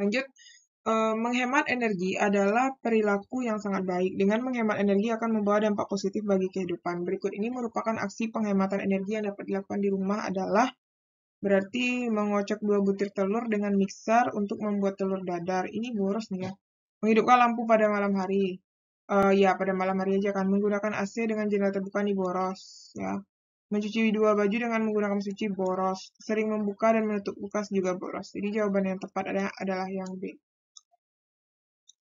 Lanjut, Uh, menghemat energi adalah perilaku yang sangat baik. Dengan menghemat energi akan membawa dampak positif bagi kehidupan. Berikut ini merupakan aksi penghematan energi yang dapat dilakukan di rumah adalah berarti mengocok dua butir telur dengan mixer untuk membuat telur dadar. Ini boros nih ya. Menghidupkan lampu pada malam hari. Uh, ya, pada malam hari aja kan. Menggunakan AC dengan jendela terbuka ini boros. ya. Mencuci dua baju dengan menggunakan mesin cuci boros. Sering membuka dan menutup bekas juga boros. Jadi jawaban yang tepat adalah, adalah yang B.